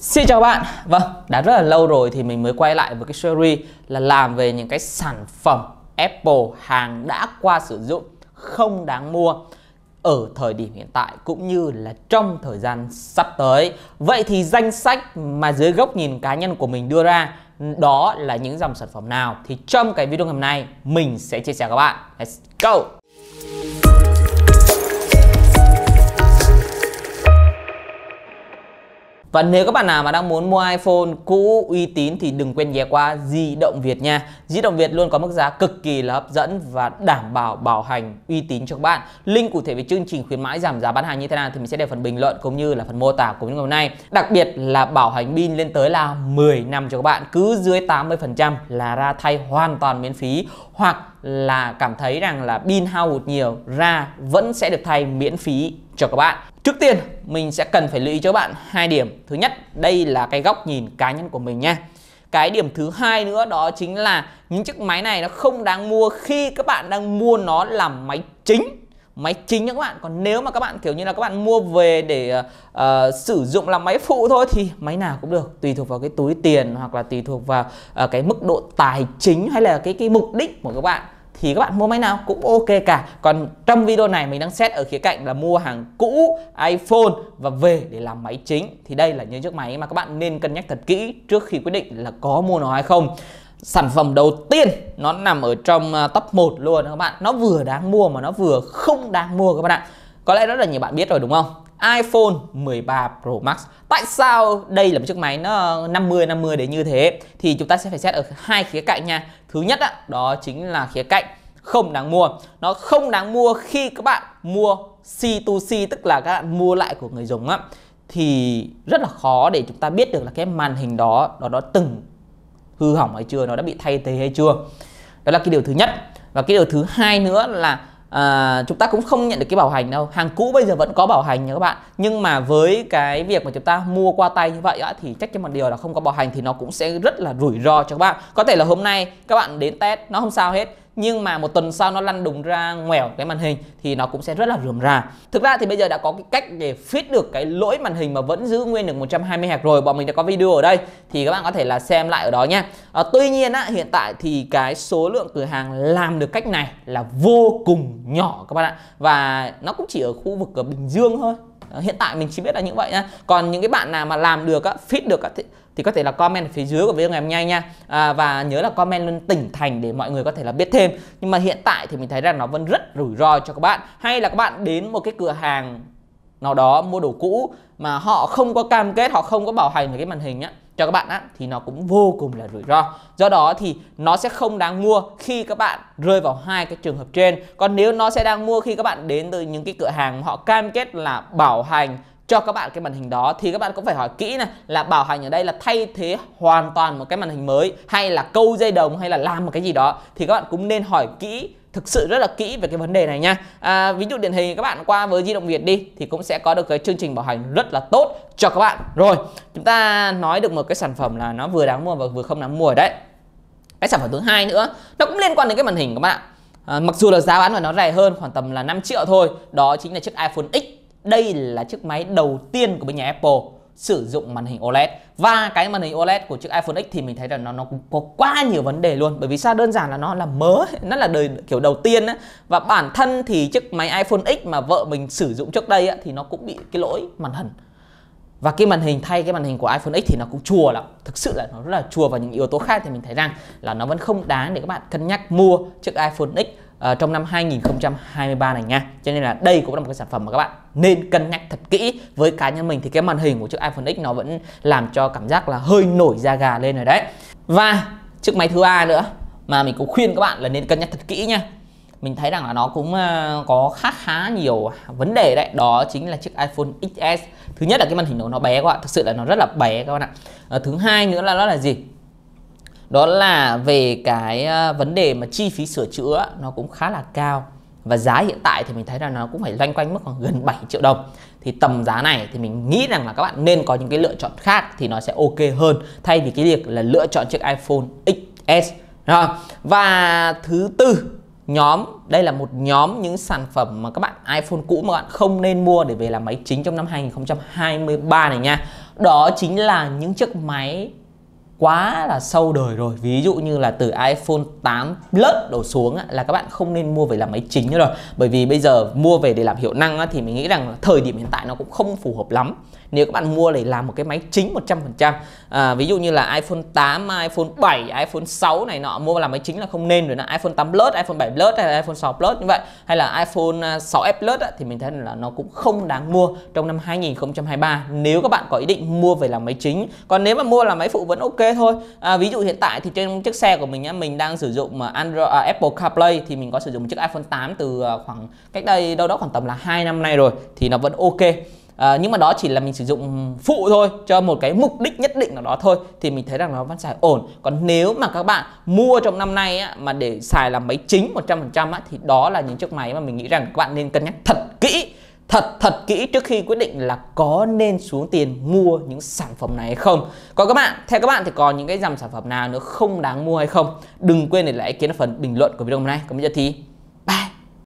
Xin chào các bạn Vâng, đã rất là lâu rồi thì mình mới quay lại với cái series là làm về những cái sản phẩm Apple hàng đã qua sử dụng không đáng mua ở thời điểm hiện tại cũng như là trong thời gian sắp tới Vậy thì danh sách mà dưới góc nhìn cá nhân của mình đưa ra đó là những dòng sản phẩm nào thì trong cái video ngày hôm nay mình sẽ chia sẻ các bạn Let's go! Và nếu các bạn nào mà đang muốn mua iPhone cũ uy tín thì đừng quên ghé qua Di động Việt nha. Di động Việt luôn có mức giá cực kỳ là hấp dẫn và đảm bảo bảo hành uy tín cho các bạn. Link cụ thể về chương trình khuyến mãi giảm giá bán hàng như thế nào thì mình sẽ để phần bình luận cũng như là phần mô tả của những ngày hôm nay. Đặc biệt là bảo hành pin lên tới là 10 năm cho các bạn, cứ dưới 80% là ra thay hoàn toàn miễn phí hoặc là cảm thấy rằng là pin hao hụt nhiều ra vẫn sẽ được thay miễn phí cho các bạn. Trước tiên mình sẽ cần phải lưu ý cho bạn hai điểm. Thứ nhất, đây là cái góc nhìn cá nhân của mình nha. Cái điểm thứ hai nữa đó chính là những chiếc máy này nó không đáng mua khi các bạn đang mua nó làm máy chính máy chính nha các bạn còn nếu mà các bạn kiểu như là các bạn mua về để uh, sử dụng làm máy phụ thôi thì máy nào cũng được tùy thuộc vào cái túi tiền hoặc là tùy thuộc vào uh, cái mức độ tài chính hay là cái cái mục đích của các bạn thì các bạn mua máy nào cũng ok cả còn trong video này mình đang xét ở khía cạnh là mua hàng cũ iPhone và về để làm máy chính thì đây là những chiếc máy mà các bạn nên cân nhắc thật kỹ trước khi quyết định là có mua nó hay không sản phẩm đầu tiên nó nằm ở trong à, top 1 luôn các bạn nó vừa đáng mua mà nó vừa không đáng mua các bạn ạ có lẽ rất là nhiều bạn biết rồi đúng không iPhone 13 Pro Max. Tại sao đây là một chiếc máy nó 50 50 để như thế? Thì chúng ta sẽ phải xét ở hai khía cạnh nha. Thứ nhất đó, đó chính là khía cạnh không đáng mua. Nó không đáng mua khi các bạn mua C2C tức là các bạn mua lại của người dùng á thì rất là khó để chúng ta biết được là cái màn hình đó nó đã từng hư hỏng hay chưa, nó đã bị thay thế hay chưa. Đó là cái điều thứ nhất. Và cái điều thứ hai nữa là à, chúng ta cũng không nhận được cái bảo hành đâu hàng cũ bây giờ vẫn có bảo hành nha các bạn nhưng mà với cái việc mà chúng ta mua qua tay như vậy á, thì chắc chắn một điều là không có bảo hành thì nó cũng sẽ rất là rủi ro cho các bạn có thể là hôm nay các bạn đến test nó không sao hết nhưng mà một tuần sau nó lăn đùng ra ngoẻo cái màn hình thì nó cũng sẽ rất là rườm rà thực ra thì bây giờ đã có cái cách để fix được cái lỗi màn hình mà vẫn giữ nguyên được 120 Hz rồi bọn mình đã có video ở đây thì các bạn có thể là xem lại ở đó nhé à, ờ, tuy nhiên á, hiện tại thì cái số lượng cửa hàng làm được cách này là vô cùng nhỏ các bạn ạ và nó cũng chỉ ở khu vực ở Bình Dương thôi ờ, hiện tại mình chỉ biết là những vậy nha còn những cái bạn nào mà làm được á, fit được á, thì thì có thể là comment ở phía dưới của video ngày hôm nay nha à, và nhớ là comment luôn tỉnh thành để mọi người có thể là biết thêm nhưng mà hiện tại thì mình thấy rằng nó vẫn rất rủi ro cho các bạn hay là các bạn đến một cái cửa hàng nào đó mua đồ cũ mà họ không có cam kết họ không có bảo hành về cái màn hình á cho các bạn á thì nó cũng vô cùng là rủi ro do đó thì nó sẽ không đáng mua khi các bạn rơi vào hai cái trường hợp trên còn nếu nó sẽ đang mua khi các bạn đến từ những cái cửa hàng họ cam kết là bảo hành cho các bạn cái màn hình đó thì các bạn cũng phải hỏi kỹ này là bảo hành ở đây là thay thế hoàn toàn một cái màn hình mới hay là câu dây đồng hay là làm một cái gì đó thì các bạn cũng nên hỏi kỹ thực sự rất là kỹ về cái vấn đề này nha à, ví dụ điển hình các bạn qua với di động việt đi thì cũng sẽ có được cái chương trình bảo hành rất là tốt cho các bạn rồi chúng ta nói được một cái sản phẩm là nó vừa đáng mua và vừa không đáng mua đấy cái sản phẩm thứ hai nữa nó cũng liên quan đến cái màn hình các bạn à, mặc dù là giá bán của nó rẻ hơn khoảng tầm là 5 triệu thôi đó chính là chiếc iphone x đây là chiếc máy đầu tiên của bên nhà Apple sử dụng màn hình OLED và cái màn hình OLED của chiếc iPhone X thì mình thấy là nó nó cũng có quá nhiều vấn đề luôn bởi vì sao đơn giản là nó là mới nó là đời kiểu đầu tiên á và bản thân thì chiếc máy iPhone X mà vợ mình sử dụng trước đây á, thì nó cũng bị cái lỗi màn hình và cái màn hình thay cái màn hình của iPhone X thì nó cũng chùa lắm thực sự là nó rất là chùa và những yếu tố khác thì mình thấy rằng là nó vẫn không đáng để các bạn cân nhắc mua chiếc iPhone X À, trong năm 2023 này nha cho nên là đây cũng là một cái sản phẩm mà các bạn nên cân nhắc thật kỹ với cá nhân mình thì cái màn hình của chiếc iPhone X nó vẫn làm cho cảm giác là hơi nổi da gà lên rồi đấy và chiếc máy thứ ba nữa mà mình cũng khuyên các bạn là nên cân nhắc thật kỹ nha mình thấy rằng là nó cũng à, có khá khá nhiều vấn đề đấy đó chính là chiếc iPhone XS thứ nhất là cái màn hình của nó bé các bạn thực sự là nó rất là bé các bạn ạ ờ, thứ hai nữa là nó là gì đó là về cái ờ, vấn đề mà chi phí sửa chữa nó cũng khá là cao và giá hiện tại thì mình thấy là nó cũng phải loanh quanh mức khoảng gần 7 triệu đồng thì tầm giá này thì mình nghĩ rằng là các bạn nên có những cái lựa chọn khác thì nó sẽ ok hơn thay vì cái việc là lựa chọn chiếc iPhone XS và thứ tư nhóm đây là một nhóm những sản phẩm mà các bạn iPhone cũ mà bạn không nên mua để về làm máy chính trong năm 2023 này nha đó chính là những chiếc máy quá là sâu đời rồi ví dụ như là từ iPhone 8 Plus đổ xuống á, là các bạn không nên mua về làm máy chính nữa rồi bởi vì bây giờ mua về để làm hiệu năng á, thì mình nghĩ rằng thời điểm hiện tại nó cũng không phù hợp lắm nếu các bạn mua để làm một cái máy chính 100% à, ví dụ như là iPhone 8, iPhone 7, iPhone 6 này nọ mua làm máy chính là không nên rồi là iPhone 8 Plus, iPhone 7 Plus hay là iPhone 6 Plus như vậy hay là iPhone 6s à, Plus á, thì mình thấy là nó cũng không đáng mua trong năm 2023 nếu các bạn có ý định mua về làm máy chính còn nếu mà mua làm máy phụ vẫn ok thôi à, ví dụ hiện tại thì trên chiếc xe của mình á, mình đang sử dụng à, Android à, Apple CarPlay thì mình có sử dụng chiếc iPhone 8 từ à, khoảng cách đây đâu đó khoảng tầm là hai năm nay rồi thì nó vẫn ok À, nhưng mà đó chỉ là mình sử dụng phụ thôi cho một cái mục đích nhất định nào đó thôi thì mình thấy rằng nó vẫn xài ổn còn nếu mà các bạn mua trong năm nay á, mà để xài làm máy chính 100% á, thì đó là những chiếc máy mà mình nghĩ rằng các bạn nên cân nhắc thật kỹ thật thật kỹ trước khi quyết định là có nên xuống tiền mua những sản phẩm này hay không. Còn các bạn, theo các bạn thì còn những cái dòng sản phẩm nào nữa không đáng mua hay không? Đừng quên để lại ý kiến ở phần bình luận của video hôm nay. Còn bây giờ thì